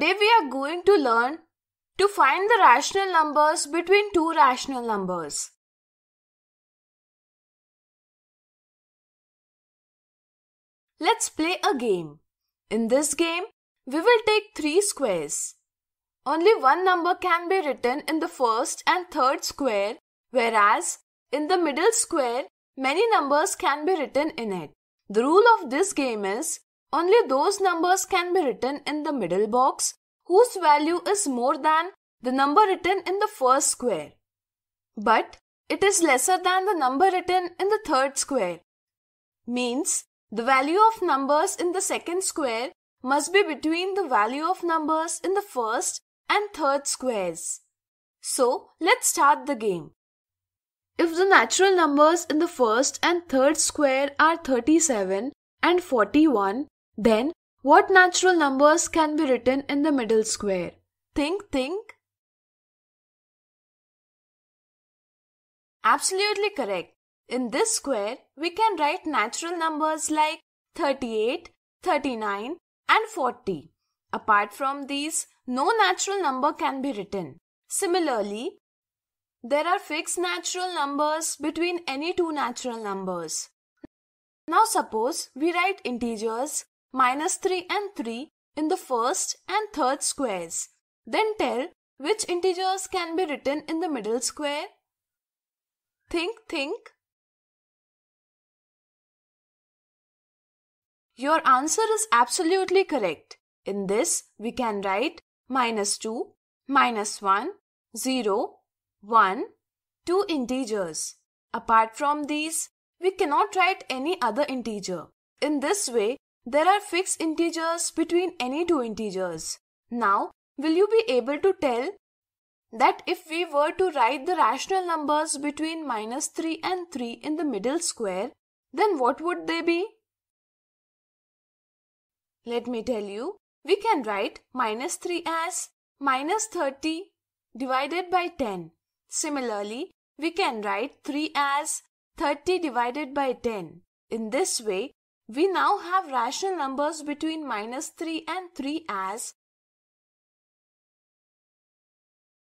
Today we are going to learn to find the rational numbers between two rational numbers. Let's play a game. In this game, we will take three squares. Only one number can be written in the first and third square, whereas in the middle square, many numbers can be written in it. The rule of this game is only those numbers can be written in the middle box whose value is more than the number written in the first square. But it is lesser than the number written in the third square. Means the value of numbers in the second square must be between the value of numbers in the first and third squares. So let's start the game. If the natural numbers in the first and third square are 37 and 41, then, what natural numbers can be written in the middle square? Think, think. Absolutely correct. In this square, we can write natural numbers like 38, 39 and 40. Apart from these, no natural number can be written. Similarly, there are fixed natural numbers between any two natural numbers. Now suppose we write integers minus 3 and 3 in the first and third squares. Then tell which integers can be written in the middle square. Think, think. Your answer is absolutely correct. In this, we can write minus 2, minus 1, 0, 1, 2 integers. Apart from these, we cannot write any other integer. In this way, there are fixed integers between any two integers. Now, will you be able to tell that if we were to write the rational numbers between minus 3 and 3 in the middle square, then what would they be? Let me tell you, we can write minus 3 as minus 30 divided by 10. Similarly, we can write 3 as 30 divided by 10. In this way, we now have rational numbers between minus 3 and 3 as.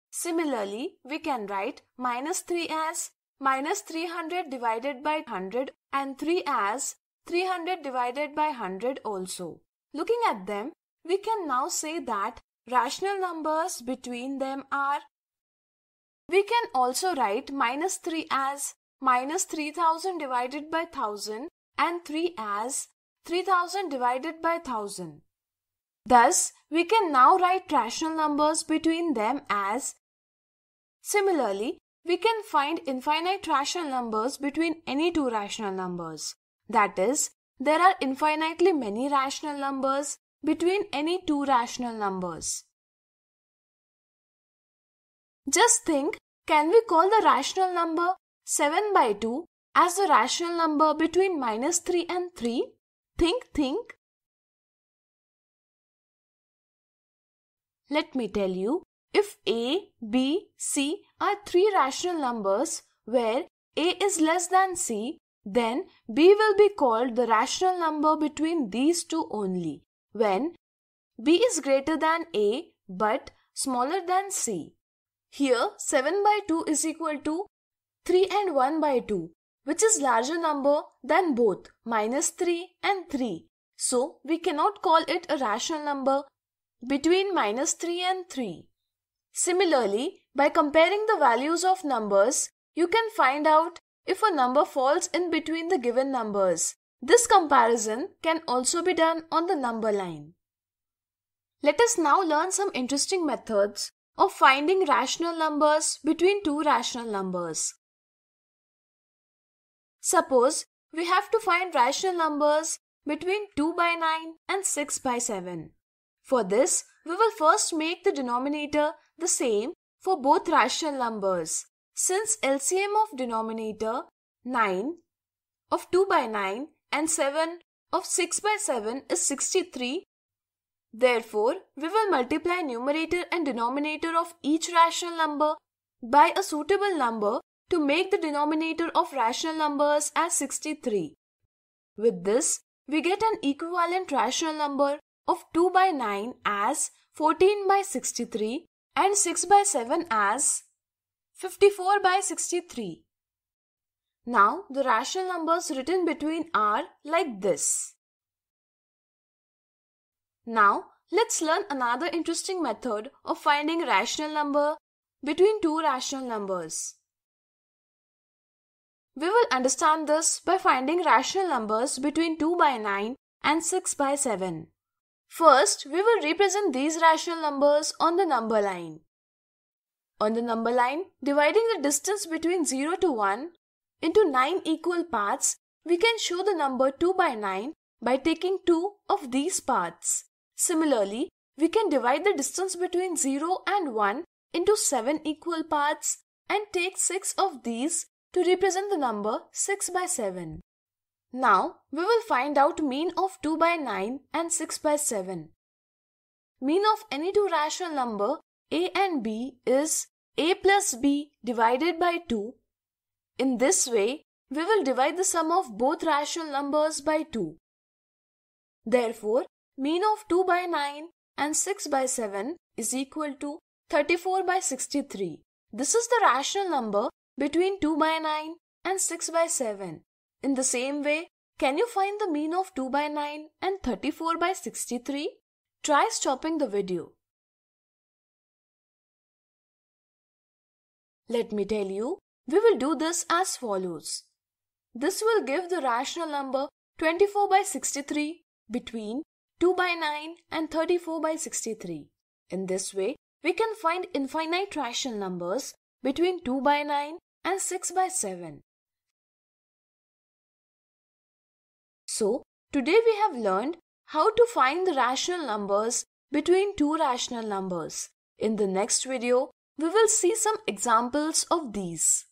Similarly, we can write minus 3 as minus 300 divided by 100 and 3 as 300 divided by 100 also. Looking at them, we can now say that rational numbers between them are. We can also write minus 3 as minus 3000 divided by 1000 and 3 as 3000 divided by 1000. Thus, we can now write rational numbers between them as Similarly, we can find infinite rational numbers between any two rational numbers. That is, there are infinitely many rational numbers between any two rational numbers. Just think, can we call the rational number 7 by 2 as a rational number between minus 3 and 3, think, think. Let me tell you, if A, B, C are three rational numbers where A is less than C, then B will be called the rational number between these two only when B is greater than A but smaller than C. Here 7 by 2 is equal to 3 and 1 by 2 which is larger number than both minus 3 and 3. So we cannot call it a rational number between minus 3 and 3. Similarly, by comparing the values of numbers, you can find out if a number falls in between the given numbers. This comparison can also be done on the number line. Let us now learn some interesting methods of finding rational numbers between two rational numbers. Suppose we have to find rational numbers between 2 by 9 and 6 by 7. For this, we will first make the denominator the same for both rational numbers since LCM of denominator 9 of 2 by 9 and 7 of 6 by 7 is 63. Therefore, we will multiply numerator and denominator of each rational number by a suitable number to make the denominator of rational numbers as 63. With this, we get an equivalent rational number of 2 by 9 as 14 by 63 and 6 by 7 as 54 by 63. Now, the rational numbers written between are like this. Now, let's learn another interesting method of finding rational number between two rational numbers. We will understand this by finding rational numbers between 2 by 9 and 6 by 7. First, we will represent these rational numbers on the number line. On the number line, dividing the distance between 0 to 1 into 9 equal parts, we can show the number 2 by 9 by taking 2 of these parts. Similarly, we can divide the distance between 0 and 1 into 7 equal parts and take 6 of these to represent the number 6 by 7. Now, we will find out mean of 2 by 9 and 6 by 7. Mean of any two rational number a and b is a plus b divided by 2. In this way, we will divide the sum of both rational numbers by 2. Therefore, mean of 2 by 9 and 6 by 7 is equal to 34 by 63. This is the rational number between 2 by 9 and 6 by 7. In the same way, can you find the mean of 2 by 9 and 34 by 63? Try stopping the video. Let me tell you, we will do this as follows. This will give the rational number 24 by 63 between 2 by 9 and 34 by 63. In this way, we can find infinite rational numbers between 2 by 9 and 6 by 7. So, today we have learned how to find the rational numbers between two rational numbers. In the next video, we will see some examples of these.